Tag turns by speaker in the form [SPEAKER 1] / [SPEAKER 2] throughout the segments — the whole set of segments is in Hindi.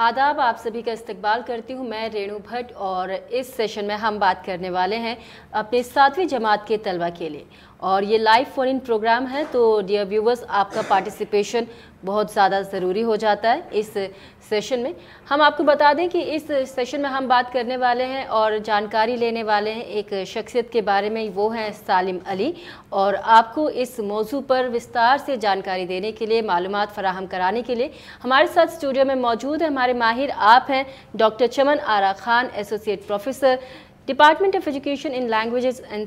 [SPEAKER 1] आदाब आप सभी का इस्तकबाल करती हूँ मैं रेणु भट्ट और इस सेशन में हम बात करने वाले हैं अपने सातवीं जमात के तलबा के लिए और ये लाइव फ़ोन इन प्रोग्राम है तो डियर व्यूवर्स आपका पार्टिसिपेशन बहुत ज़्यादा ज़रूरी हो जाता है इस सेशन में हम आपको बता दें कि इस सेशन में हम बात करने वाले हैं और जानकारी लेने वाले हैं एक शख्सियत के बारे में वो हैं सालिम अली और आपको इस मौजू पर विस्तार से जानकारी देने के लिए मालूम फ़राहम कराने के लिए हमारे साथ स्टूडियो में मौजूद है हमारे माहिर आप हैं doctor Chaman Ara Khan associate professor department of education in language एन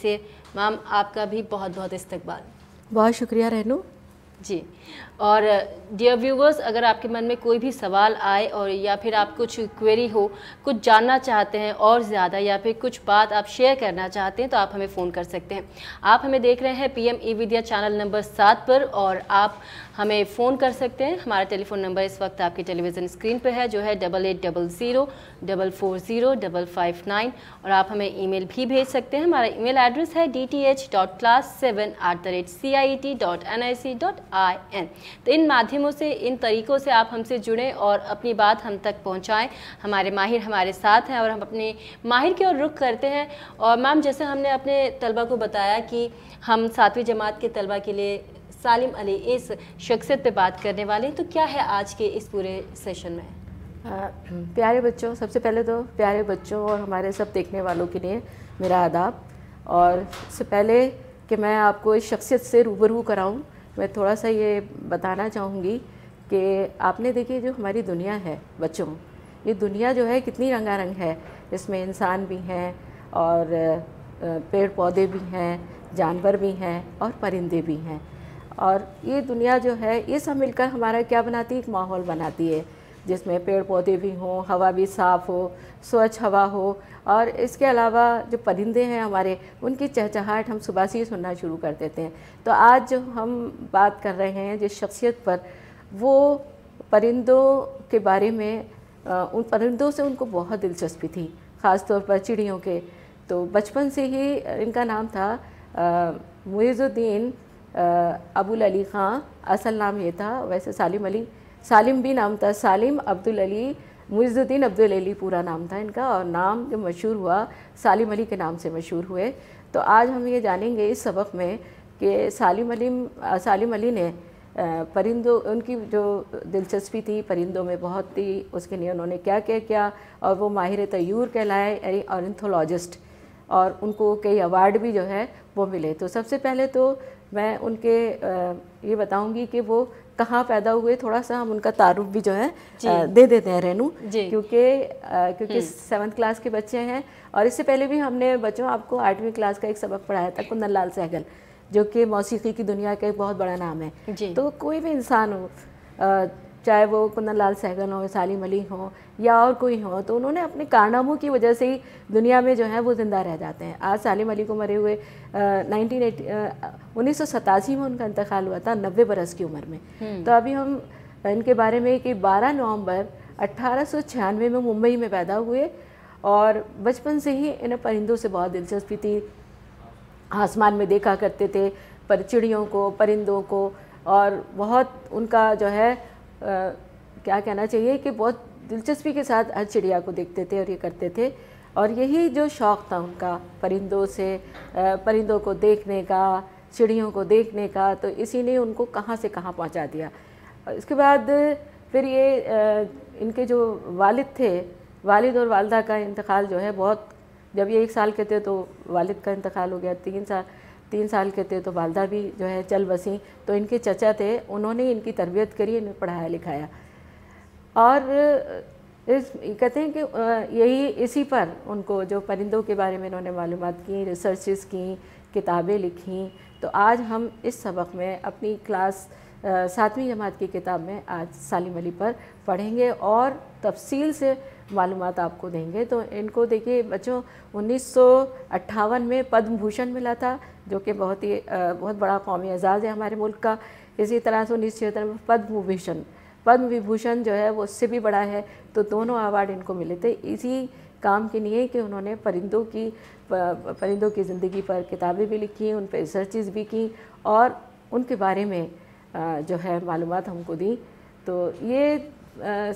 [SPEAKER 1] से मैम आपका भी बहुत बहुत इस्तकबाल
[SPEAKER 2] बहुत शुक्रिया रहनू
[SPEAKER 1] जी और डियर व्यूवर्स अगर आपके मन में कोई भी सवाल आए और या फिर आप कुछ क्वेरी हो कुछ जानना चाहते हैं और ज़्यादा या फिर कुछ बात आप शेयर करना चाहते हैं तो आप हमें फ़ोन कर सकते हैं आप हमें देख रहे हैं PM e Vidya channel number सात पर और आप हमें फ़ोन कर सकते हैं हमारा टेलीफोन नंबर इस वक्त आपके टेलीविज़न स्क्रीन पर है जो है double eight double zero double four zero double five nine और आप हमें ईमेल भी भेज सकते हैं हमारा ईमेल एड्रेस है D T H dot class seven at the rate C I T dot N I C dot I N तो इन माध्यमों से इन तरीक़ों से आप हमसे जुड़ें और अपनी बात हम तक पहुँचाएँ हमारे माहिर हमारे साथ हैं और हम अपने माहिर की ओर रुख करते हैं और मैम जैसे हमने अपने तलबा को बताया कि हम सातवीं जमात के तलबा के लिए सालिम अली इस शख्सियत पे बात करने वाले हैं तो क्या है आज के इस पूरे सेशन में
[SPEAKER 2] आ, प्यारे बच्चों सबसे पहले तो प्यारे बच्चों और हमारे सब देखने वालों के लिए मेरा आदाब और सबसे पहले कि मैं आपको इस शख्सियत से रूबरू कराऊं मैं थोड़ा सा ये बताना चाहूँगी कि आपने देखिए जो हमारी दुनिया है बच्चों ये दुनिया जो है कितनी रंगारंग है इसमें इंसान भी हैं और पेड़ पौधे भी हैं जानवर भी हैं और परिंदे भी हैं और ये दुनिया जो है ये सब मिलकर हमारा क्या बनाती है एक माहौल बनाती है जिसमें पेड़ पौधे भी हों हवा भी साफ़ हो स्वच्छ हवा हो और इसके अलावा जो परिंदे हैं हमारे उनकी चहचहाट हम सुबह से ही सुनना शुरू कर देते हैं तो आज जो हम बात कर रहे हैं जिस शख्सियत पर वो परिंदों के बारे में उन परिंदों से उनको बहुत दिलचस्पी थी ख़ास तौर पर चिड़ियों के तो बचपन से ही इनका नाम था मुइज़ुद्दीन अबुल अली ख़ान असल नाम ये था वैसे सालिम अली सालिम भी नाम था सालिम अब्दुल अली मुजुद्दीन अब्दुल अली पूरा नाम था इनका और नाम जो मशहूर हुआ सालिम अली के नाम से मशहूर हुए तो आज हम ये जानेंगे इस सबक में कि सालिम अली सालिम अली ने परिंदों उनकी जो दिलचस्पी थी परिंदों में बहुत थी उसके लिए उन्होंने क्या क्या किया और वो माहिर तयूर कहलाए यानी और उनको कई अवार्ड भी जो है वो मिले तो सबसे पहले तो मैं उनके ये बताऊंगी कि वो कहाँ पैदा हुए थोड़ा सा हम उनका तारुफ भी जो है दे देते हैं रेनू क्योंकि क्योंकि सेवन्थ हम्म। क्लास के बच्चे हैं और इससे पहले भी हमने बच्चों आपको आठवीं क्लास का एक सबक पढ़ाया था कुंदन लाल सहगल जो कि मौसीकी की दुनिया का एक बहुत बड़ा नाम है तो कोई भी इंसान हो चाहे वो कुंदन लाल सहगल हों सालिम अली हों या और कोई हो तो उन्होंने अपने कारनामों की वजह से ही दुनिया में जो है वो ज़िंदा रह जाते हैं आज सालिम अली को मरे हुए नाइनटीन एटी उन्नीस में उनका इंतकाल हुआ था नब्बे बरस की उम्र में हम्म। तो अभी हम इनके बारे में कि 12 नवंबर अट्ठारह में मुंबई में पैदा हुए और बचपन से ही इन्हें परिंदों से बहुत दिलचस्पी थी आसमान में देखा करते थे पर चिड़ियों को परिंदों को और बहुत उनका जो है क्या कहना चाहिए कि बहुत दिलचस्पी के साथ हर चिड़िया को देखते थे और ये करते थे और यही जो शौक़ था उनका परिंदों से परिंदों को देखने का चिड़ियों को देखने का तो इसी ने उनको कहाँ से कहाँ पहुँचा दिया इसके बाद फिर ये इनके जो वालिद थे वालिद और वालदा का इंतकाल जो है बहुत जब ये एक साल के थे तो वालिद का इंतकाल हो गया तीन साल तीन साल के थे तो वालदा भी जो है चल बसी तो इनके चचा थे उन्होंने इनकी तरबियत करी इन्हें पढ़ाया लिखाया और इस कहते हैं कि यही इसी पर उनको जो परिंदों के बारे में इन्होंने मालूम की रिसर्चेस की किताबें लिखी तो आज हम इस सबक में अपनी क्लास सातवीं जमात की किताब में आज सालिम अली पर पढ़ेंगे और तफसील से मालूम आपको देंगे तो इनको देखिए बच्चों उन्नीस में पद्म भूषण मिला था जो कि बहुत ही बहुत बड़ा कौमी एजाज़ है हमारे मुल्क का इसी तरह से उन्नीस छिहत्तर में पद्म विभूषण पद्म विभूषण जो है वो उससे भी बड़ा है तो दोनों अवार्ड इनको मिले थे इसी काम के लिए कि उन्होंने परिंदों की परिंदों की ज़िंदगी पर किताबें भी लिखी उन पर रिसर्चेज भी की और उनके बारे में जो है मालूम हमको दी तो ये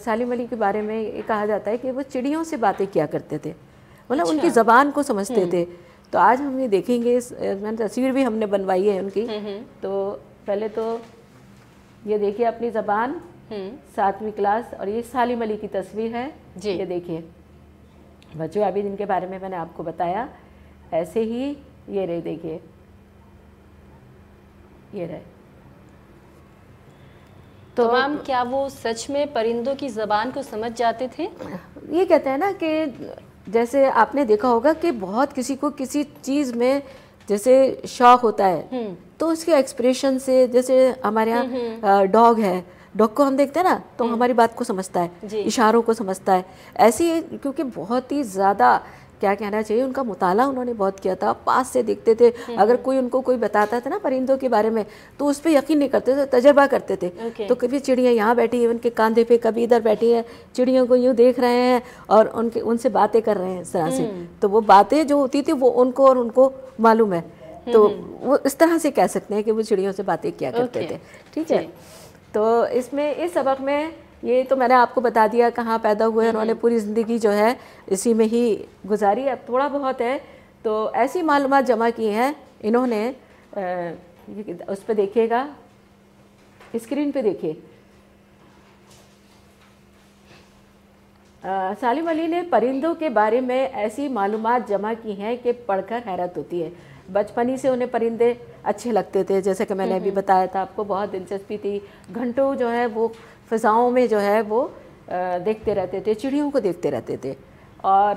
[SPEAKER 2] सालिम अली के बारे में कहा जाता है कि वो चिड़ियों से बातें किया करते थे मतलब अच्छा। उनकी ज़बान को समझते हम्म। थे तो आज हम ये देखेंगे मैंने तस्वीर भी हमने बनवाई है उनकी हम्म, हम्म। तो पहले तो ये देखिए अपनी जबान हम्म। सातवीं क्लास और ये सालिम अली की तस्वीर है जी ये देखिए बच्चों अभी जिनके बारे में मैंने आपको बताया ऐसे ही ये रहे देखिए ये रहे
[SPEAKER 1] तो, तो मैम क्या वो सच में परिंदों की ज़बान को समझ जाते थे ये
[SPEAKER 2] कहते हैं ना कि जैसे आपने देखा होगा कि बहुत किसी को किसी चीज़ में जैसे शौक होता है हम्म। तो उसके एक्सप्रेशन से जैसे हमारे यहाँ डॉग हम्म, हम्म। है डॉग को हम देखते हैं ना तो हमारी बात को समझता है इशारों को समझता है ऐसी क्योंकि बहुत ही ज़्यादा क्या कहना चाहिए उनका मुताला उन्होंने बहुत किया था पास से देखते थे हम्म। अगर कोई उनको कोई बताता था ना परिंदों के बारे में तो उस पर यकीन नहीं करते थे तजर्बा करते थे तो कभी चिड़िया यहाँ बैठी है उनके कंधे पे कभी इधर बैठी है चिड़ियों को यूँ देख रहे हैं और उनके उनसे बातें कर रहे हैं इस तरह से हम्म। तो वो बातें जो होती थी वो उनको और उनको मालूम है हम्म, तो वो इस तरह से कह सकते हैं कि वो चिड़ियों से बातें क्या करते थे ठीक है तो इसमें इस सबक में ये तो मैंने आपको बता दिया कहाँ पैदा हुए हम्म, उन्होंने हम्म। पूरी ज़िंदगी जो है इसी में ही गुजारी अब थोड़ा बहुत है तो ऐसी मालूम जमा की हैं इन्होंने उस पर देखिएगा स्क्रीन पे देखिए सालिम अली ने परिंदों के बारे में ऐसी मालूम जमा की हैं कि पढ़कर हैरत होती है बचपन ही से उन्हें परिंदे अच्छे लगते थे जैसे कि मैंने अभी हम्म, बताया था आपको बहुत दिलचस्पी थी घंटों जो है वो फिजाओं में जो है वो देखते रहते थे चिड़ियों को देखते रहते थे और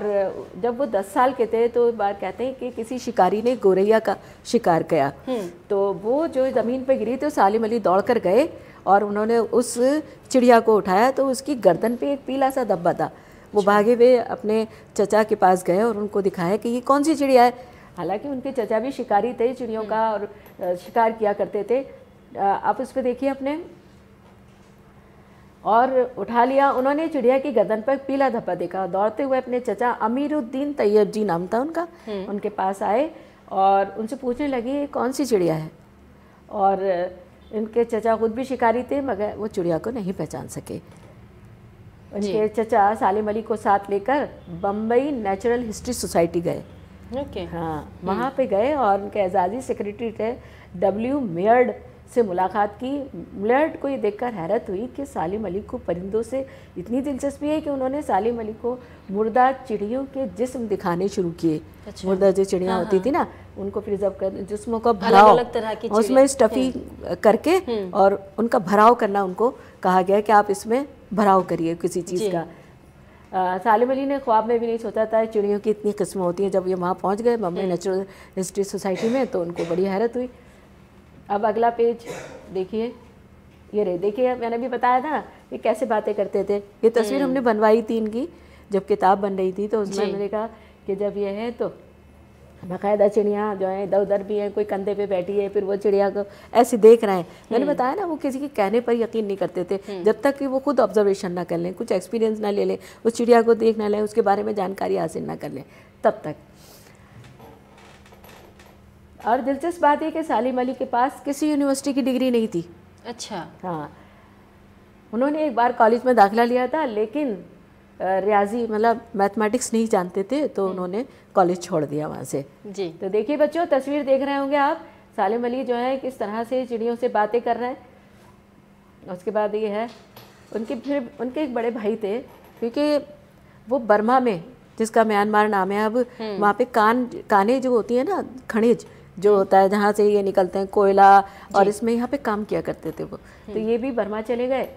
[SPEAKER 2] जब वो दस साल के थे तो बार कहते हैं कि किसी शिकारी ने गोरैया का शिकार किया हम्म। तो वो जो ज़मीन पर गिरी तो सालिम अली दौड़ कर गए और उन्होंने उस चिड़िया को उठाया तो उसकी गर्दन पे एक पीला सा धब्बा था वो अच्छा। भागे हुए अपने चचा के पास गए और उनको दिखाया कि ये कौन सी चिड़िया है हालांकि उनके चचा भी शिकारी थे चिड़ियों हम्म। का और शिकार किया करते थे आप उस पर देखिए अपने और उठा लिया उन्होंने चिड़िया की गर्दन पर पीला धब्बा देखा दौड़ते हुए अपने चचा अमीरुद्दीन तैयब जी नाम था उनका हम्म। उनके पास आए और उनसे पूछने लगे कौन सी चिड़िया है और इनके चचा खुद भी शिकारी थे मगर वो चिड़िया को नहीं पहचान सके उनके चचा सालिम अली को साथ लेकर बम्बई नेचुरल हिस्ट्री सोसाइटी गए okay. हाँ हम्म। वहाँ पे गए और उनके एजाजी सेक्रेटरी थे डब्ल्यू मेयर्ड से मुलाकात की म्लर्ट को ये देखकर हैरत हुई कि सालिम अली को परिंदों से इतनी दिलचस्पी है कि उन्होंने सालिम अली को मुर्दा चिड़ियों के जिस्म दिखाने शुरू किए अच्छा। मुर्दा जो चिड़ियाँ हाँ, होती हाँ। थी ना उनको प्रिजर्व कर जिसमों का भराव अलग तरह उसमें स्टफी हम्म। करके हम्म। और उनका भराव करना उनको कहा गया कि आप इसमें भराव करिए किसी चीज़ का सालिम अली ने ख्वाब में भी नहीं सोचा था चिड़ियों की इतनी किस्में होती हैं जब ये वहाँ पहुँच गए मम्मी नेचुरल हिस्ट्री सोसाइटी में तो उनको बड़ी हैरत हुई अब अगला पेज देखिए ये रहे देखिए मैंने भी बताया था ये कैसे बातें करते थे ये तस्वीर हम्म। हमने बनवाई थी इनकी जब किताब बन रही थी तो उसमें मैंने कहा कि जब ये है तो बाकायदा चिड़िया जो है इधर उधर भी हैं कोई कंधे पे बैठी है फिर वो चिड़िया को ऐसे देख रहे हैं मैंने हम्म। बताया ना वो किसी के कहने पर यकीन नहीं करते थे हम्म। जब तक कि वो खुद ऑब्जर्वेशन ना कर लें कुछ एक्सपीरियंस ना ले लें उस चिड़िया को देख ना लें उसके बारे में जानकारी हासिल ना कर लें तब तक और दिलचस्प बात यह कि सालिम अली के पास किसी यूनिवर्सिटी की डिग्री नहीं थी अच्छा हाँ उन्होंने एक बार कॉलेज में दाखिला लिया था लेकिन रियाजी मतलब मैथमेटिक्स नहीं जानते थे तो हम्म। उन्होंने कॉलेज छोड़ दिया वहाँ से जी तो देखिए बच्चों तस्वीर देख रहे होंगे आप सालिम अली जो है किस तरह से चिड़ियों से बातें कर रहे हैं उसके बाद ये है उनके फिर उनके एक बड़े भाई थे क्योंकि वो बर्मा में जिसका म्यांमार नाम है अब हम्म। वहाँ पे कान काने जो होती है ना खनिज जो होता है जहाँ से ये निकलते हैं कोयला और इसमें यहाँ पे काम किया करते थे वो तो हम्म। ये भी बर्मा चले गए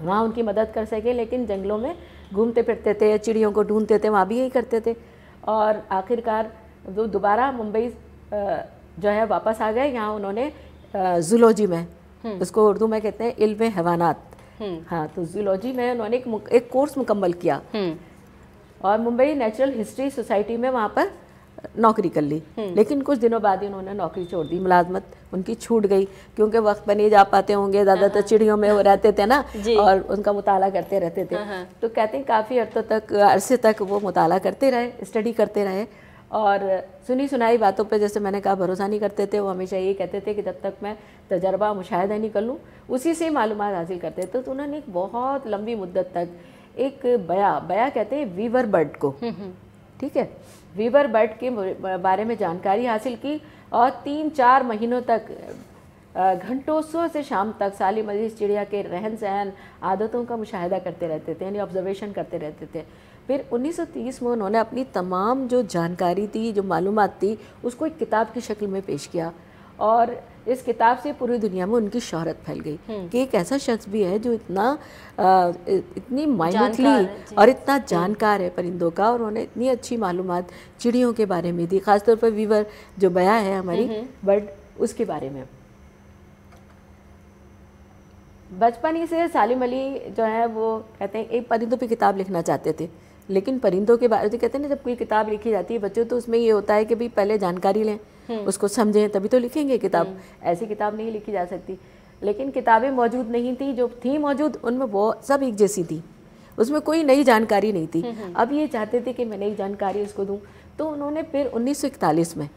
[SPEAKER 2] वहाँ उनकी मदद कर सके लेकिन जंगलों में घूमते फिरते थे चिड़ियों को ढूंढते थे वहाँ भी यही करते थे और आखिरकार वो दोबारा मुंबई जो है वापस आ गए यहाँ उन्होंने जूलॉजी में हम्म। उसको उर्दू में कहते हैं इल्म हैवानात हम्म। हाँ तो जूलॉजी में उन्होंने एक, एक कोर्स मुकम्मल किया और मुंबई नेचुरल हिस्ट्री सोसाइटी में वहाँ पर नौकरी कर ली हम्म। लेकिन कुछ दिनों बाद ही उन्होंने नौकरी छोड़ दी मुलाजमत उनकी छूट गई क्योंकि वक्त पर नहीं जा पाते होंगे ज़्यादातर हाँ। चिड़ियों में वो रहते थे ना और उनका मुताला करते रहते थे हाँ, हाँ। तो कहते हैं काफ़ी अरसों तक अरसे तक वो मुताला करते रहे स्टडी करते रहे और सुनी सुनाई बातों पर जैसे मैंने कहा भरोसा नहीं करते थे वो हमेशा यही कहते थे कि जब तक मैं तजर्बा मुशाह नहीं कर लूँ उसी से ही मालूम हासिल करते थे तो उन्होंने एक बहुत लंबी मुद्दत तक एक बया बया कहते हैं वीवर बर्ड को हम्म, हम्म। ठीक है वीवर बर्ड के बारे में जानकारी हासिल की और तीन चार महीनों तक घंटों सुबह से शाम तक साली मरीज चिड़िया के रहन सहन आदतों का मुशाहिदा करते रहते थे यानी ऑब्जर्वेशन करते रहते थे फिर 1930 में उन्होंने अपनी तमाम जो जानकारी थी जो मालूम थी उसको एक किताब की शक्ल में पेश किया और इस किताब से पूरी दुनिया में उनकी शोहरत फैल गई हम्म। कि एक ऐसा शख्स भी है जो इतना आ, इतनी माइनटली और इतना जानकार है परिंदों का और उन्होंने इतनी अच्छी मालूम चिड़ियों के बारे में दी खासतौर पर वीवर जो बया है हमारी बट हम्म। उसके बारे में बचपन ही से सालिम अली जो है वो कहते हैं एक परिंदों पे किताब लिखना चाहते थे लेकिन परिंदों के बारे में तो कहते हैं ना जब कोई किताब लिखी जाती है बच्चों तो उसमें ये होता है कि भाई पहले जानकारी लें हम्म। उसको समझें तभी तो लिखेंगे किताब हम्म। ऐसी किताब नहीं लिखी जा सकती लेकिन किताबें मौजूद नहीं थी जो थी मौजूद उनमें वो सब एक जैसी थी उसमें कोई नई जानकारी नहीं थी हम्म, अब ये चाहते थे कि मैं नई जानकारी उसको दूँ तो उन्होंने फिर उन्नीस में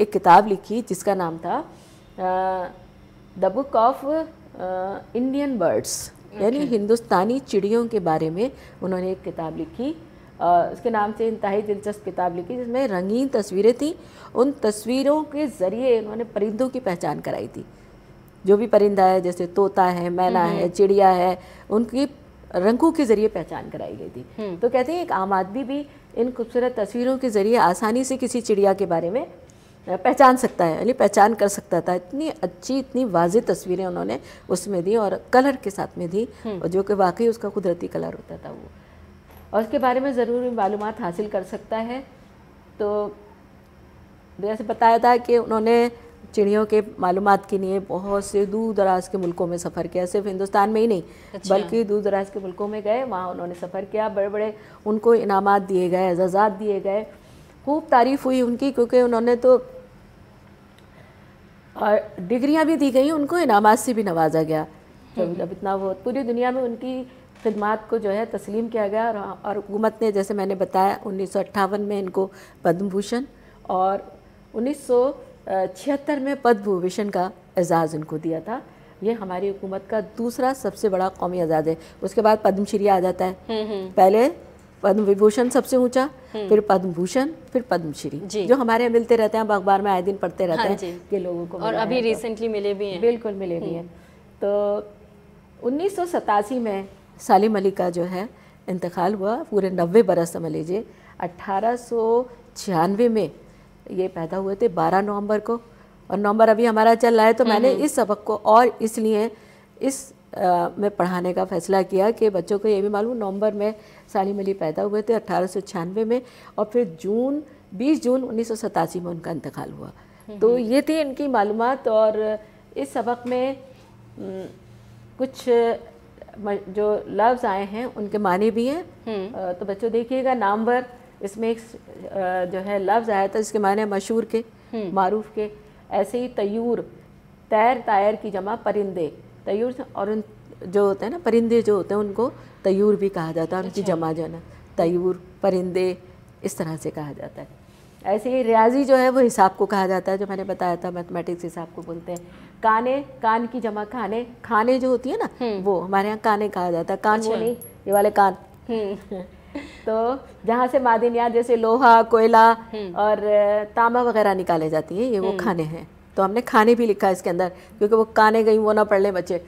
[SPEAKER 2] एक किताब लिखी जिसका नाम था the book of Indian birds यानी हिंदुस्तानी चिड़ियों के बारे में उन्होंने एक किताब लिखी उसके नाम से इंतहाई दिलचस्प किताब लिखी जिसमें रंगीन तस्वीरें थी उन तस्वीरों के ज़रिए इन्होंने परिंदों की पहचान कराई थी जो भी परिंदा है जैसे तोता है मैना हम्म। है चिड़िया है उनकी रंगों के ज़रिए पहचान कराई गई थी हम्म। तो कहते हैं एक आम आदमी भी इन खूबसूरत तस्वीरों के ज़रिए आसानी से किसी चिड़िया के बारे में पहचान सकता है यानी पहचान कर सकता था इतनी अच्छी इतनी वाज तस्वीरें उन्होंने उसमें दी और कलर के साथ में दी हम्म। जो कि वाकई उसका कुदरती कलर होता था वो और उसके बारे में ज़रूर मालूम हासिल कर सकता है तो जैसे बताया था कि उन्होंने चिड़ियों के मालूम के लिए बहुत से दूर दराज के मुल्कों में सफ़र किया सिर्फ हिंदुस्तान में ही नहीं अच्छा। बल्कि दूर दराज के मुल्कों में गए वहाँ उन्होंने सफ़र किया बड़े बड़े उनको इनाम दिए गए एजाज़ात दिए गए खूब तारीफ़ हुई उनकी क्योंकि उन्होंने तो और डिग्रियाँ भी दी गई उनको इनाम से भी नवाजा गया जब हम्म। तो इतना वो पूरी दुनिया में उनकी खदमात को जो है तस्लीम किया गया और और हुकूमत ने जैसे मैंने बताया उन्नीस में इनको पद्म भूषण और उन्नीस में पद्म भूषण का एजाज़ इनको दिया था ये हमारी हुकूमत का दूसरा सबसे बड़ा कौमी एजाज़ है उसके बाद पद्मश्री आ जाता है हम्म, हम्म। पहले पद्म विभूषण सबसे ऊंचा हम्म। फिर पद्म भूषण फिर पद्मश्री जो हमारे यहाँ मिलते रहते हैं हम अखबार में आए दिन पढ़ते रहते हाँ हैं ये लोगों को और अभी रिसेंटली तो। मिले भी हैं बिल्कुल मिले भी हैं तो उन्नीस में सालिम अली का जो है इंतकाल हुआ पूरे नबे बरस समझ लीजिए अट्ठारह में ये पैदा हुए थे 12 नवंबर को और नवंबर अभी हमारा चल रहा है तो मैंने हम्म। इस सबक को और इसलिए इस आ, में पढ़ाने का फैसला किया कि बच्चों को ये भी मालूम नवंबर में सालिम अली पैदा हुए थे अट्ठारह में और फिर जून 20 जून उन्नीस में उनका इंतकाल हुआ हम्म। तो ये थी इनकी मालूम और इस सबक में कुछ जो लफ्ज़ आए हैं उनके माने भी हैं हम्म। तो बच्चों देखिएगा नामवर इसमें एक जो है लफ्ज़ आया था जिसके माने मशहूर के मरूफ हम्म। के ऐसे ही तयूर तैर तायर की जमा परिंदे तयूर और उन जो होते हैं ना परिंदे जो होते हैं उनको तयूर भी कहा जाता है उनकी अच्छा। जमा जो है तयूर परिंदे इस तरह से कहा जाता है ऐसे ही रियाजी जो है वो हिसाब को कहा जाता है जो मैंने बताया था मैथमेटिक्स हिसाब को बोलते हैं काने कान की जमा खाने खाने जो होती है ना हम्म। वो हमारे यहाँ काने कहा जाता है कान अच्छा। वो नहीं ये वाले कान हम्म। तो जहाँ से मादिनिया जैसे लोहा कोयला हम्म। और तांबा वगैरह निकाले जाती है ये वो खाने हैं तो हमने खाने भी लिखा है इसके अंदर क्योंकि वो काने गई वो ना पढ़ लें बच्चे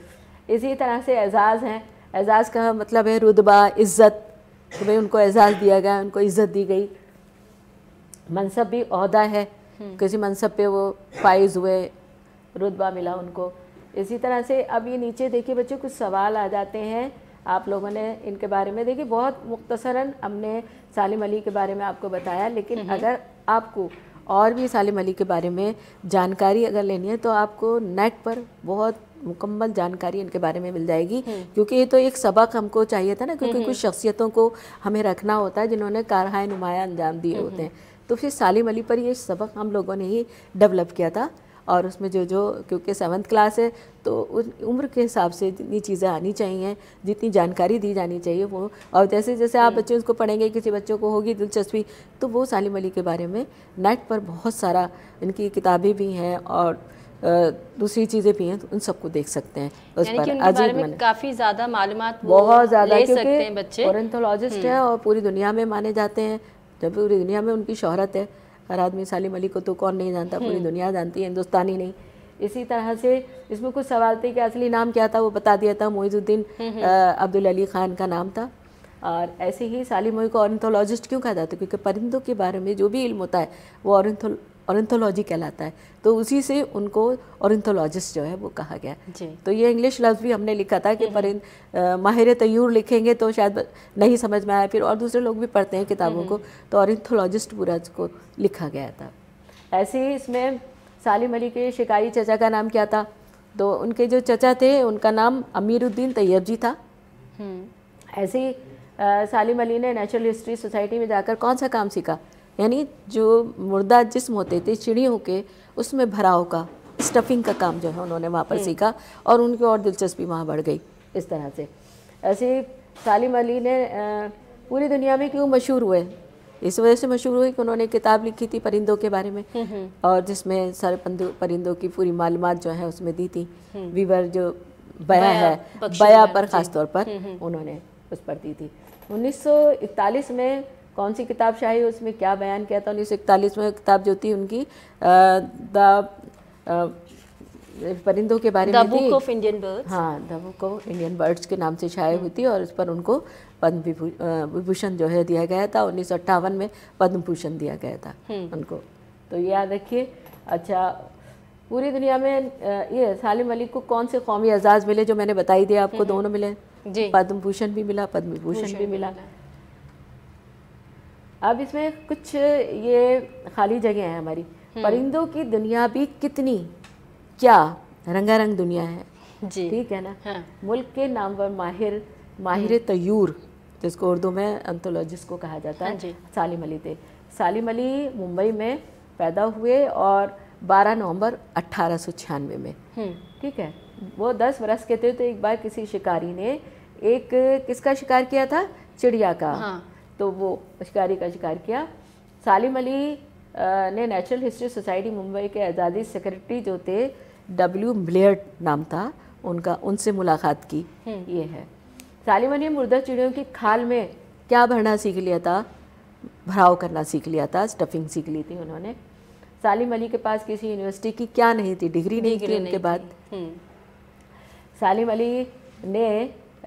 [SPEAKER 2] इसी तरह से एजाज़ हैं एजाज़ का मतलब है रुतबा इज़्ज़त तो भाई उनको एजाज़ दिया गया उनको इज़्ज़त दी गई मनसब भी अहदा है किसी मनसब पे वो फाइज हुए रुतबा मिला उनको इसी तरह से अब ये नीचे देखिए बच्चों कुछ सवाल आ जाते हैं आप लोगों ने इनके बारे में देखिए बहुत मुख्तसरन हमने सालिम अली के बारे में आपको बताया लेकिन अगर आपको और भी सालिम अली के बारे में जानकारी अगर लेनी है तो आपको नेट पर बहुत मुकम्मल जानकारी इनके बारे में मिल जाएगी हम्म। क्योंकि ये तो एक सबक हमको चाहिए था ना क्योंकि कुछ शख्सियतों को हमें रखना होता है जिन्होंने कारहाय नुमाया अंजाम दिए होते हैं तो फिर सालिम अली पर ये सबक हम लोगों ने ही डेवलप किया था और उसमें जो जो क्योंकि सेवन्थ क्लास है तो उस उम्र के हिसाब से जितनी चीज़ें आनी चाहिए जितनी जानकारी दी जानी चाहिए वो और जैसे जैसे आप हम्म। बच्चे उसको पढ़ेंगे किसी बच्चों को होगी दिलचस्पी तो वो सालिम अली के बारे में नेट पर बहुत सारा इनकी किताबें भी हैं और दूसरी चीज़ें भी हैं तो उन सबको देख सकते हैं उस पर अजीब में
[SPEAKER 1] काफ़ी ज़्यादा मालूम बहुत ज़्यादा क्योंकि ओरेंथोलॉजिस्ट हैं हम्म।
[SPEAKER 2] और पूरी दुनिया में माने जाते हैं जब पूरी दुनिया में उनकी शहरत है हर आदमी सालिम अली को तो कौन नहीं जानता पूरी हम्म। दुनिया जानती है हिंदुस्तानी नहीं इसी तरह से इसमें कुछ सवाल थे कि असली नाम क्या था वो बता दिया था मोइजुद्दीन अब्दुल अली ख़ान का नाम था और ऐसे ही सालिम को औरथोलॉजिस्ट क्यों कहा जाता है क्योंकि परिंदों के बारे में जो भी इल्म होता है वो ऑर्निथो औरथोलॉजी कहलाता है तो उसी से उनको औरंथोलॉजिस्ट जो है वो कहा गया तो ये इंग्लिश लफ्ज़ भी हमने लिखा था कि हम्म। परिंद माहिर तयूर लिखेंगे तो शायद नहीं समझ में आया फिर और दूसरे लोग भी पढ़ते हैं किताबों हम्म। को तो औरंथोलॉजिस्ट पूरा को लिखा गया था ऐसे ही इसमें सालिम अली के शिकारी चचा का नाम क्या था तो उनके जो चचा थे उनका नाम अमीरुद्दीन तैयब जी था हम्म। ऐसे ही सालिम अली ने नेचुरल हिस्ट्री सोसाइटी में जाकर कौन सा काम सीखा यानी जो मुर्दा जिस्म होते थे चिड़ियों के उसमें भराव का स्टफिंग का काम जो है उन्होंने वहाँ पर हम्म। सीखा और उनकी और दिलचस्पी वहाँ बढ़ गई इस तरह से ऐसे सालिम अली ने पूरी दुनिया में क्यों मशहूर हुए इस वजह से मशहूर हुई कि उन्होंने किताब लिखी थी परिंदों के बारे में हम्म, हम्म। और जिसमें सारे परिंदों की पूरी मालूम जो है उसमें दी थी वीवर जो बया है बया पर ख़ास तौर पर उन्होंने उस पर दी थी 1941 में कौन सी किताब शाही है उसमें क्या बयान किया था उन्नीस सौ इकतालीस में किताब जो थी उनकी द परिंदों के बारे में बुक ऑफ
[SPEAKER 1] इंडियन बर्ड्स हाँ
[SPEAKER 2] the book of Indian birds के नाम से शाये हुई थी और उस पर उनको पद्म विभूषण जो है दिया गया था उन्नीस में पद्म भूषण दिया गया था हम्म। उनको तो याद रखिए अच्छा पूरी दुनिया में ये सालिम अली को कौन से कौमी एजाज़ मिले जो मैंने बताई दिया आपको हम्म। दोनों मिले पद्म भूषण भी मिला पद्म विभूषण भी मिला अब इसमें कुछ ये खाली जगह है हमारी हम्म। परिंदों की दुनिया भी कितनी क्या रंगारंग दुनिया है जी ठीक है ना हाँ। मुल्क के नाम पर माहिर माहिर हम्म। तयूर जिसको उर्दू में अंथोलॉजिस्ट को कहा जाता है हाँ सालिम अली थे सालिम अली मुंबई में पैदा हुए और 12 नवंबर अट्ठारह में हम्म। ठीक है वो 10 बरस के थे तो एक बार किसी शिकारी ने एक किसका शिकार किया था चिड़िया का हाँ। तो वो शिकारी का शिकार किया सालिम अली ने नेचुरल हिस्ट्री सोसाइटी मुंबई के आज़ादी सेक्रेटरी जो थे डब्ल्यू ब्लेयर नाम था उनका उनसे मुलाकात की हम्म। ये है सालिम अली मुर्दा चिड़ियों की खाल में क्या भरना सीख लिया था भराव करना सीख लिया था स्टफिंग सीख ली थी उन्होंने सालिम अली के पास किसी यूनिवर्सिटी की क्या नहीं थी डिग्री नहीं की उनके बाद हम्म। सालिम अली ने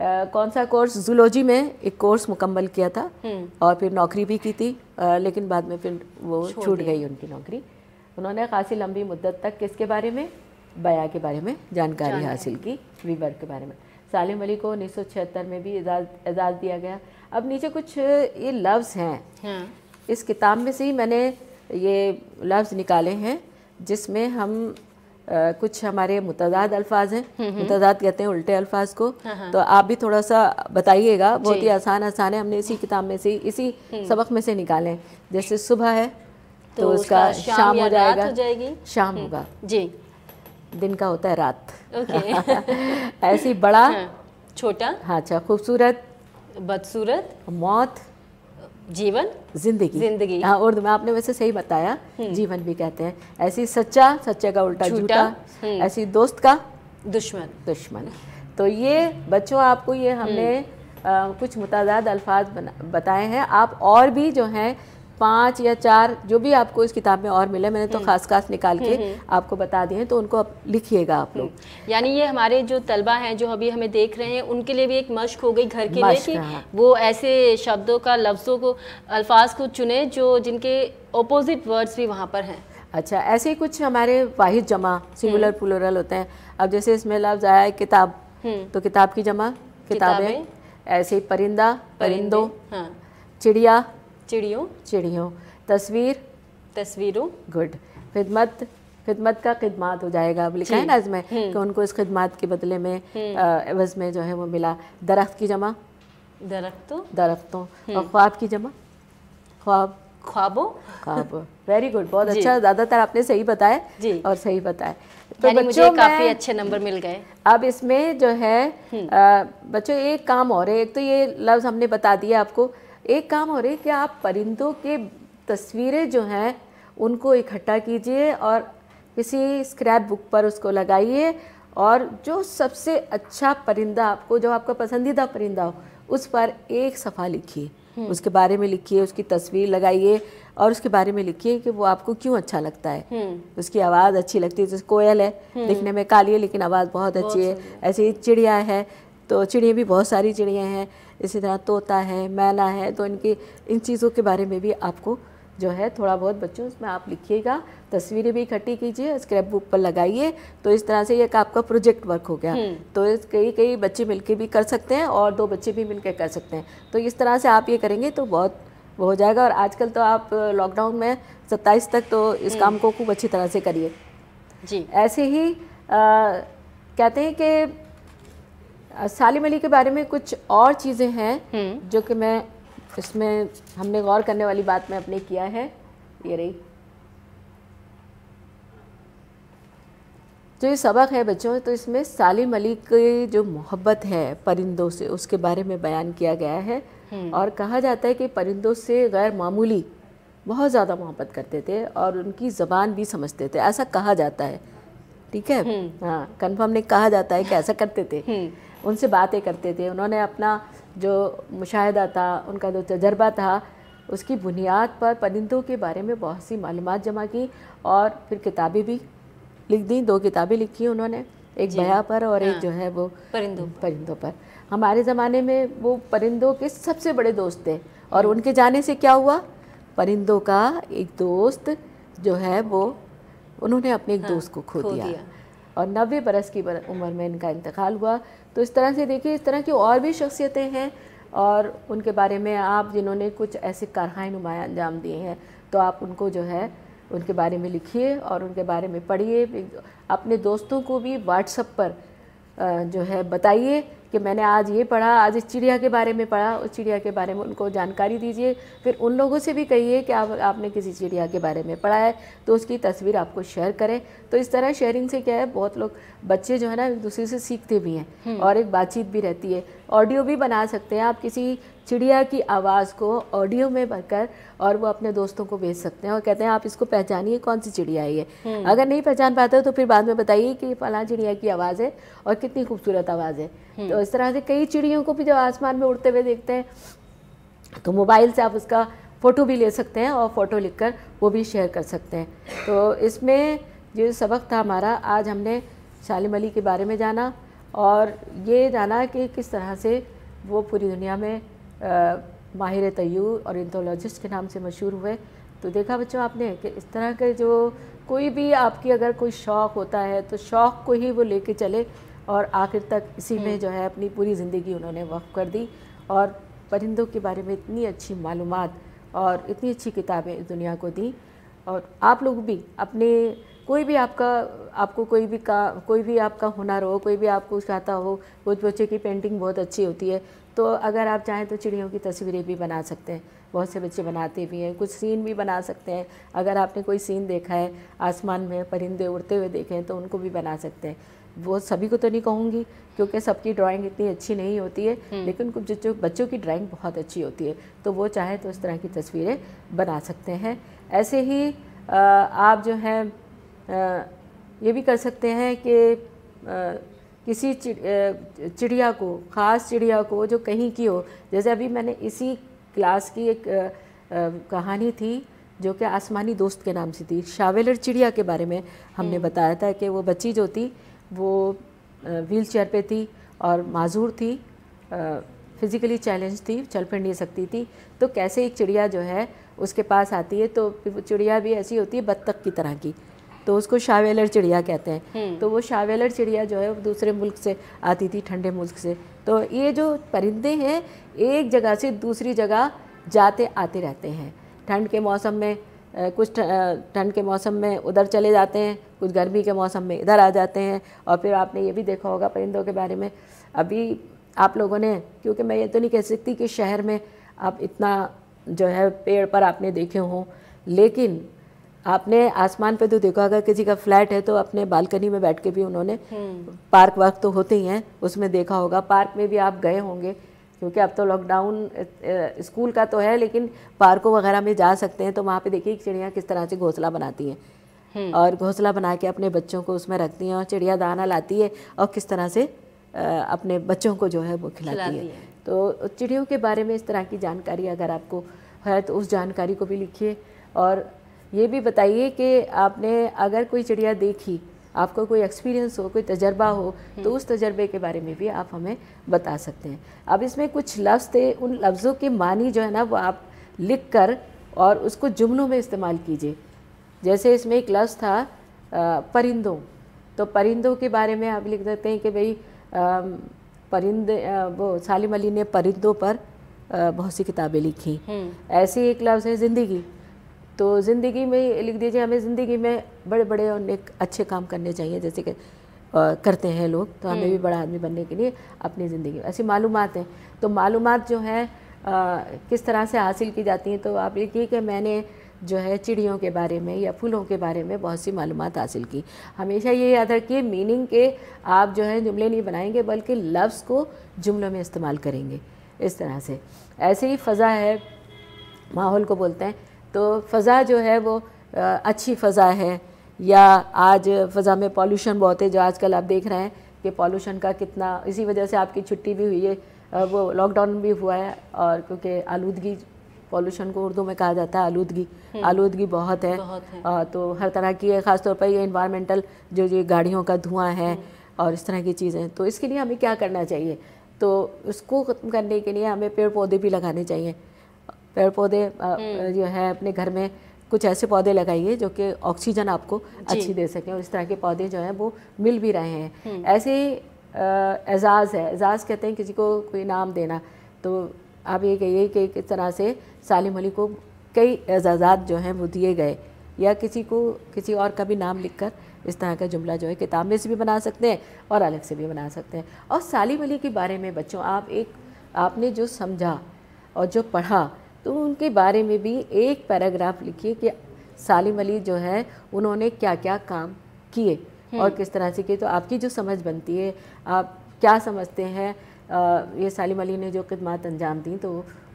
[SPEAKER 2] कौन सा कोर्स जूलॉजी में एक कोर्स मुकम्मल किया था हम्म। और फिर नौकरी भी की थी लेकिन बाद में फिर वो छूट गई उनकी नौकरी उन्होंने खासी लंबी मुद्दत तक किसके बारे में बया के बारे में जानकारी हासिल की वीवर के बारे में सालिम अली को उन्नीस में भी एजाज़ दिया गया अब नीचे कुछ ये लफ्ज़ हैं हाँ। इस किताब में से ही मैंने ये लफ्ज़ निकाले हैं जिसमें हम कुछ हमारे मुतदाद अल्फाज हैं हम्म, हम्म। मुतदाद कहते हैं उल्टे अल्फाज को हाँ, हाँ। तो आप भी थोड़ा सा बताइएगा बहुत ही आसान आसान है हमने इसी किताब में से इसी हम्म। सबक में से निकाले जैसे सुबह है
[SPEAKER 1] तो, तो उसका शाम हो जाएगा हो जाएगी शाम होगा
[SPEAKER 2] जी दिन का होता है रात ऐसी बड़ा हाँ, छोटा अच्छा खूबसूरत बदसूरत मौत जीवन जिंदगी जिंदगी हाँ उर्दू में आपने वैसे सही बताया हम्म। जीवन भी कहते हैं ऐसी सच्चा सच्चे का उल्टा झूठा हम्म। ऐसी दोस्त का दुश्मन दुश्मन तो ये बच्चों आपको ये हमने आ, हम्म। कुछ मुतादाद अल्फाज बताए हैं आप और भी जो हैं पाँच या चार जो भी आपको इस किताब में और मिले मैंने तो हम्म। खास खास निकाल के हम्म, हम्म। आपको बता दिए हैं तो उनको आप लिखिएगा आप लोग
[SPEAKER 1] यानी ये हमारे जो तलबा हैं जो अभी हमें देख रहे हैं उनके लिए भी एक मश्क हो गई घर के लिए कि हाँ। वो ऐसे शब्दों का लफ्ज़ों को अल्फाज को चुने जो जिनके अपोजिट वर्ड्स भी वहाँ पर हैं
[SPEAKER 2] अच्छा ऐसे ही कुछ हमारे वाहिद जमा सिंगुलर प्लूरल होते हैं अब जैसे इसमें लफ्ज आया है किताब तो किताब की जमा किताबें ऐसे ही परिंदा परिंदों हाँ। चिड़िया चिड़ियों चिड़ियों तस्वीर तस्वीरों गुड खिदमत खिदमत का खिदमत हो जाएगा अब लिखा है ना इसमें हम्म। कि उनको इस खिदमत के बदले में हम्म। एवज में जो है वो मिला दरख्त की जमा दरख्तों दरख्तों हम्म। और ख्वाब की जमा ख्वाब ख्वाबों ख्वाब वेरी गुड बहुत अच्छा ज़्यादातर आपने सही बताया और सही बताया तो बच्चों मुझे काफ़ी अच्छे नंबर मिल गए अब इसमें जो है बच्चों एक काम और है एक तो ये लफ्ज़ हमने बता दिया आपको एक काम हो रही है कि आप परिंदों के तस्वीरें जो हैं उनको इकट्ठा कीजिए और किसी स्क्रैप बुक पर उसको लगाइए और जो सबसे अच्छा परिंदा आपको जो आपका पसंदीदा परिंदा हो उस पर एक सफ़ा लिखिए हम्म। उसके बारे में लिखिए उसकी तस्वीर लगाइए और उसके बारे में लिखिए कि वो आपको क्यों अच्छा लगता है हम्म। उसकी आवाज़ अच्छी लगती है जैसे कोयल है हम्म। दिखने में काली है लेकिन आवाज़ बहुत अच्छी है ऐसे चिड़िया है तो चिड़िया भी बहुत सारी चिड़िया हैं इसी तरह तोता है मैना है तो इनकी इन चीज़ों के बारे में भी आपको जो है थोड़ा बहुत बच्चों इसमें आप लिखिएगा तस्वीरें भी इकट्ठी कीजिए स्क्रैप बुक पर लगाइए तो इस तरह से एक आपका प्रोजेक्ट वर्क हो गया हम्म। तो कई कई बच्चे मिलके भी कर सकते हैं और दो बच्चे भी मिलके कर सकते हैं तो इस तरह से आप ये करेंगे तो बहुत वो हो जाएगा और आजकल तो आप लॉकडाउन में सत्ताईस तक तो इस काम हम्म। को खूब अच्छी तरह से करिए जी ऐसे ही आ, कहते हैं कि सालिम अली के बारे में कुछ और चीज़ें हैं हम्म। जो कि मैं इसमें हमने गौर करने वाली बात में अपने किया है ये रही जो ये सबक है बच्चों तो इसमें सालिम अली की जो मोहब्बत है परिंदों से उसके बारे में बयान किया गया है हम्म। और कहा जाता है कि परिंदों से गैर मामूली बहुत ज़्यादा मोहब्बत करते थे और उनकी ज़बान भी समझते थे ऐसा कहा जाता है ठीक है हम्म। हाँ कन्फर्म ने कहा जाता है कि ऐसा करते थे उनसे बातें करते थे उन्होंने अपना जो मुशाह था उनका जो तजर्बा था उसकी बुनियाद पर परिंदों के बारे में बहुत सी मालूम जमा की और फिर किताबें भी लिख दी दो किताबें लिखी उन्होंने एक बया पर और हाँ, एक जो है वो परिंदों परिंदों पर हमारे ज़माने में वो परिंदों के सबसे बड़े दोस्त थे और उनके जाने से क्या हुआ परिंदों का एक दोस्त जो है वो उन्होंने अपने एक हाँ, दोस्त को खो, खो दिया, दिया। और नब्बे बरस की उम्र में इनका इंतकाल हुआ तो इस तरह से देखिए इस तरह की और भी शख्सियतें हैं और उनके बारे में आप जिन्होंने कुछ ऐसे कारहाएँ नुमाया अंजाम दिए हैं तो आप उनको जो है उनके बारे में लिखिए और उनके बारे में पढ़िए अपने दोस्तों को भी व्हाट्सअप पर जो है बताइए कि मैंने आज ये पढ़ा आज इस चिड़िया के बारे में पढ़ा उस चिड़िया के बारे में उनको जानकारी दीजिए फिर उन लोगों से भी कहिए कि आप आपने किसी चिड़िया के बारे में पढ़ा है तो उसकी तस्वीर आपको शेयर करें तो इस तरह शेयरिंग से क्या है बहुत लोग बच्चे जो है ना एक दूसरे से सीखते भी हैं हम्म। और एक बातचीत भी रहती है ऑडियो भी बना सकते हैं आप किसी चिड़िया की आवाज़ को ऑडियो में भरकर और वो अपने दोस्तों को भेज सकते हैं और कहते हैं आप इसको पहचानिए कौन सी चिड़िया है ये हम्म। अगर नहीं पहचान पाते तो फिर बाद में बताइए कि फला चिड़िया की आवाज़ है और कितनी खूबसूरत आवाज़ है हम्म। तो इस तरह से कई चिड़ियों को भी जब आसमान में उड़ते हुए देखते हैं तो मोबाइल से आप उसका फ़ोटो भी ले सकते हैं और फ़ोटो लिख कर वो भी शेयर कर सकते हैं तो इसमें जो सबक था हमारा आज हमने शालिम अली के बारे में जाना और ये जाना कि किस तरह से वो पूरी दुनिया में माहिर तयू और इंथोलॉजिस्ट के नाम से मशहूर हुए तो देखा बच्चों आपने कि इस तरह के जो कोई भी आपकी अगर कोई शौक़ होता है तो शौक़ को ही वो लेके चले और आखिर तक इसी में हम्म। जो है अपनी पूरी ज़िंदगी उन्होंने वक्फ कर दी और परिंदों के बारे में इतनी अच्छी मालूम और इतनी अच्छी किताबें इस दुनिया को दी और आप लोग भी अपने कोई भी आपका आपको कोई भी का कोई भी आपका हुनर हो कोई भी आपको चाहता हो कुछ बच्चे की पेंटिंग बहुत अच्छी होती है तो अगर आप चाहें तो चिड़ियों की तस्वीरें भी बना सकते हैं बहुत से बच्चे बनाते भी हैं कुछ सीन भी बना सकते हैं अगर आपने कोई सीन देखा है आसमान में परिंदे उड़ते हुए देखे हैं तो उनको भी बना सकते हैं वो सभी को तो नहीं कहूँगी क्योंकि सबकी ड्राइंग इतनी अच्छी नहीं होती है हम्म। लेकिन कुछ जो बच्चों की ड्राइंग बहुत अच्छी होती है तो वो चाहे तो इस तरह की तस्वीरें बना सकते हैं ऐसे ही आप जो हैं ये भी कर सकते हैं कि किसी चिड़िया को ख़ास चिड़िया को जो कहीं की हो जैसे अभी मैंने इसी क्लास की एक कहानी थी जो कि आसमानी दोस्त के नाम से थी शावेलर चिड़िया के बारे में हमने हम्म। बताया था कि वो बच्ची जो थी वो व्हील चेयर पर थी और माजूर थी फिज़िकली चैलेंज थी चल फिर नहीं सकती थी तो कैसे एक चिड़िया जो है उसके पास आती है तो चिड़िया भी ऐसी होती है बत्तख की तरह की तो उसको शावेलर चिड़िया कहते हैं हम्म। तो वो शावेलर चिड़िया जो है दूसरे मुल्क से आती थी ठंडे मुल्क से तो ये जो परिंदे हैं एक जगह से दूसरी जगह जाते आते रहते हैं ठंड के मौसम में कुछ ठंड के मौसम में उधर चले जाते हैं कुछ गर्मी के मौसम में इधर आ जाते हैं और फिर आपने ये भी देखा होगा परिंदों के बारे में अभी आप लोगों ने क्योंकि मैं ये तो नहीं कह सकती कि शहर में आप इतना जो है पेड़ पर आपने देखे हों लेकिन आपने आसमान पे तो देखा अगर किसी का फ्लैट है तो अपने बालकनी में बैठ के भी उन्होंने पार्क वर्क तो होते ही हैं उसमें देखा होगा पार्क में भी आप गए होंगे क्योंकि अब तो लॉकडाउन स्कूल का तो है लेकिन पार्कों वगैरह में जा सकते हैं तो वहाँ पे देखिए चिड़िया किस तरह से घोंसला बनाती हैं हम्म। और घोंसला बना के अपने बच्चों को उसमें रखती हैं और चिड़िया दाना लाती है और किस तरह से अपने बच्चों को जो है वो खिलाती है तो चिड़ियों के बारे में इस तरह की जानकारी अगर आपको है तो उस जानकारी को भी लिखिए और ये भी बताइए कि आपने अगर कोई चिड़िया देखी आपको कोई एक्सपीरियंस हो कोई तजर्बा हो हम्म। तो उस तजर्बे के बारे में भी आप हमें बता सकते हैं अब इसमें कुछ लफ्ज़ थे उन लफ्ज़ों के मानी जो है ना वो आप लिख कर और उसको जुमलों में इस्तेमाल कीजिए जैसे इसमें एक लफ्ज़ था परिंदों तो परिंदों के बारे में आप लिख देते हैं कि भाई परिंदे वो सालिम अली ने परिंदों पर बहुत सी किताबें लिखी हम्म। ऐसी एक लफ्ज़ है ज़िंदगी तो ज़िंदगी में लिख दीजिए हमें ज़िंदगी में बड़े बड़े और अच्छे काम करने चाहिए जैसे कि करते हैं लोग तो हमें भी हम्म। बड़ा आदमी बनने के लिए अपनी ज़िंदगी ऐसी मालूम हैं तो मालूम जो हैं किस तरह से हासिल की जाती हैं तो आप लिखिए कि मैंने जो है चिड़ियों के बारे में या फूलों के बारे में बहुत सी मालूम हासिल की हमेशा ये याद रखिए मीनिंग के आप जो है जुमले नहीं बनाएंगे बल्कि लफ्ज़ को जुमलों में इस्तेमाल करेंगे इस तरह से ऐसे ही फ़ज़ा है माहौल को बोलते हैं तो फ़ा जो है वो अच्छी फ़ा है या आज फ़ा में पॉल्यूशन बहुत है जो आजकल आप देख रहे हैं कि पॉल्यूशन का कितना इसी वजह से आपकी छुट्टी भी हुई है वो लॉकडाउन भी हुआ है और क्योंकि आलूदगी पॉल्यूशन को उर्दू में कहा जाता है आलूदगी हम्म। आलूदगी बहुत है, बहुत है। आ, तो हर तरह की है ख़ासतौर पर ये इन्वायरमेंटल जो ये गाड़ियों का धुआं है हम्म। और इस तरह की चीज़ें तो इसके लिए हमें क्या करना चाहिए तो उसको ख़त्म करने के लिए हमें पेड़ पौधे भी लगाने चाहिए पेड़ पौधे हम्म। जो है अपने घर में कुछ ऐसे पौधे लगाइए जो कि ऑक्सीजन आपको अच्छी दे सकें और इस तरह के पौधे जो हैं वो मिल भी रहे हैं हम्म। ऐसे एजाज़ है एजाज़ कहते हैं किसी को कोई नाम देना तो आप ये कहिए कि किस तरह से सालिम अली को कई एजाज़ात जो हैं वो दिए गए या किसी को किसी और का भी नाम लिखकर इस तरह का जुमला जो है किताब में से भी बना सकते हैं और अलग से भी बना सकते हैं और सालिम अली के बारे में बच्चों आप एक आपने जो समझा और जो पढ़ा तो उनके बारे में भी एक पैराग्राफ लिखिए कि सालिम अली जो है उन्होंने क्या क्या काम किए हम्म। और किस तरह से किए तो आपकी जो समझ बनती है आप क्या समझते हैं ये सालिम अली ने जो खदमात अंजाम दी तो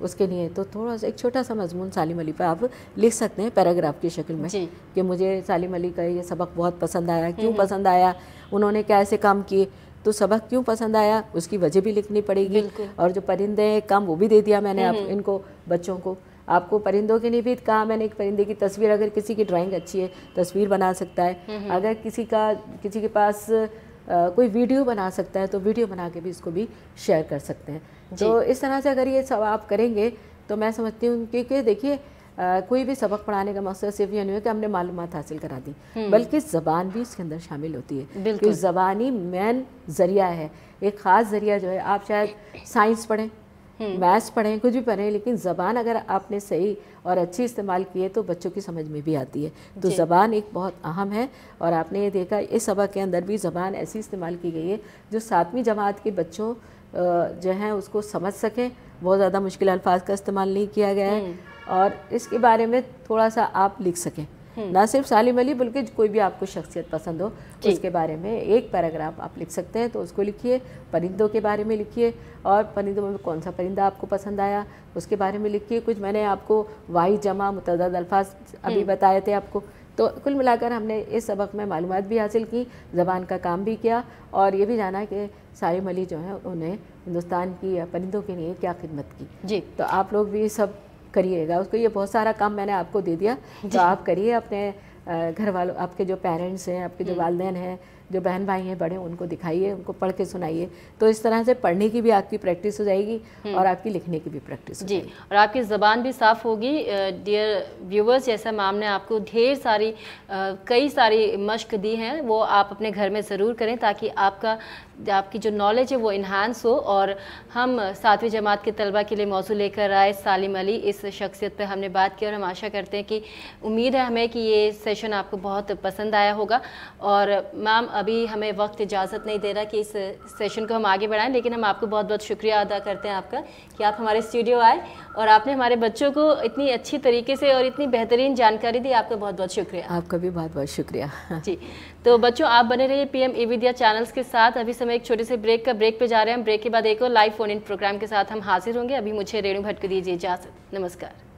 [SPEAKER 2] उसके लिए तो थोड़ा सा एक छोटा सा मजमून सालिम अली पर आप लिख सकते हैं पैराग्राफ की शक्ल में कि मुझे सालिम अली का ये सबक बहुत पसंद आया क्यों हम्म। पसंद आया उन्होंने क्या ऐसे काम किए तो सबक क्यों पसंद आया उसकी वजह भी लिखनी पड़ेगी और जो परिंदे हैं काम वो भी दे दिया मैंने आप हम्म। इनको बच्चों को आपको परिंदों के लिए भी कहा मैंने एक परिंदे की तस्वीर अगर किसी की ड्राइंग अच्छी है तस्वीर बना सकता है हम्म, हम्म। अगर किसी का किसी के पास आ, कोई वीडियो बना सकता है तो वीडियो बना के भी इसको भी शेयर कर सकते हैं तो इस तरह से अगर ये सब आप करेंगे तो मैं समझती हूँ क्योंकि देखिए कोई भी सबक पढ़ाने का मकसद सिर्फ ये नहीं है कि हमने मालूम हासिल करा दी हम्म। बल्कि ज़बान भी इसके अंदर शामिल होती है कि ज़बानी मेन ज़रिया है एक ख़ास ज़रिया जो है आप शायद साइंस पढ़ें हम्म। मैथ्स पढ़ें कुछ भी पढ़ें लेकिन ज़बान अगर आपने सही और अच्छी इस्तेमाल की है तो बच्चों की समझ में भी आती है तो ज़बान एक बहुत अहम है और आपने ये देखा इस सबक के अंदर भी ज़बान ऐसी इस्तेमाल की गई है जो सातवीं जमात के बच्चों जो हैं उसको समझ सकें बहुत ज़्यादा मुश्किल अल्फाज का इस्तेमाल नहीं किया गया है हम्म। और इसके बारे में थोड़ा सा आप लिख सकें हम्म। ना सिर्फ सालिम अली बल्कि कोई भी आपको शख्सियत पसंद हो उसके बारे में एक पैराग्राफ आप लिख सकते हैं तो उसको लिखिए परिंदों के बारे में लिखिए और परिंदों में कौन सा परिंदा आपको पसंद आया उसके बारे में लिखिए कुछ मैंने आपको वाहि जमा मुतद अल्फाज अभी हम्म। बताए थे आपको तो कुल मिलाकर हमने इस सबक में मालूम भी हासिल की ज़बान का काम भी किया और ये भी जाना कि सालिम अली जो है उन्होंने हिंदुस्तान की परिंदों के लिए क्या खिदमत की जी तो आप लोग भी सब करिएगा उसको ये बहुत सारा काम मैंने आपको दे दिया तो आप करिए अपने घर वालों आपके जो पेरेंट्स हैं आपके जो हम्म। वालदेन हैं जो बहन भाई हैं बड़े उनको दिखाइए उनको पढ़ के सुनाइए तो इस तरह से पढ़ने की भी आपकी प्रैक्टिस हो जाएगी हम्म। और आपकी लिखने की भी प्रैक्टिस जी
[SPEAKER 1] और आपकी ज़बान भी साफ़ होगी डियर व्यूवर्स जैसा मैम ने आपको ढेर सारी आ, कई सारी मश्क दी हैं वो आप अपने घर में ज़रूर करें ताकि आपका आपकी जो नॉलेज है वो इन्हांस हो और हम सातवीं जमात के तलबा के लिए मौजू लेकर आए सालिम अली इस शख्सियत पर हमने बात की और हम आशा करते हैं कि उम्मीद है हमें कि ये सेशन आपको बहुत पसंद आया होगा और मैम अभी हमें वक्त इजाज़त नहीं दे रहा कि इस सेशन को हम आगे बढ़ाएं लेकिन हम आपको बहुत बहुत शुक्रिया अदा करते हैं आपका कि आप हमारे स्टूडियो आए और आपने हमारे बच्चों को इतनी अच्छी तरीके से और इतनी बेहतरीन जानकारी दी आपका बहुत बहुत शुक्रिया
[SPEAKER 2] आपका भी बहुत बहुत शुक्रिया
[SPEAKER 1] जी तो बच्चों आप बने रहिए पीएम ए विद्या चैनल्स के साथ अभी समय एक छोटे से ब्रेक का ब्रेक पे जा रहे हैं ब्रेक के बाद एक और लाइव फोन इन प्रोग्राम के साथ हम हाजिर होंगे अभी मुझे रेणु भट्ट को दीजिए इजाजत नमस्कार